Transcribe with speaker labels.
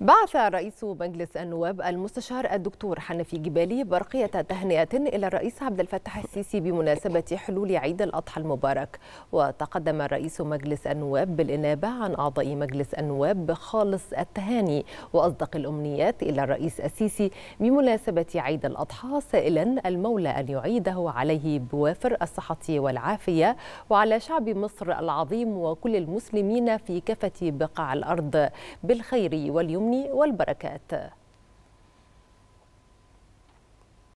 Speaker 1: بعث رئيس مجلس النواب المستشار الدكتور حنفي جبالي برقية تهنئة إلى الرئيس عبد الفتاح السيسي بمناسبة حلول عيد الأضحى المبارك وتقدم رئيس مجلس النواب بالإنابة عن أعضاء مجلس النواب بخالص التهاني وأصدق الأمنيات إلى الرئيس السيسي بمناسبة عيد الأضحى سائلا المولى أن يعيده عليه بوافر الصحة والعافية وعلى شعب مصر العظيم وكل المسلمين في كافة بقاع الأرض بالخير واليوم واليمن والبركات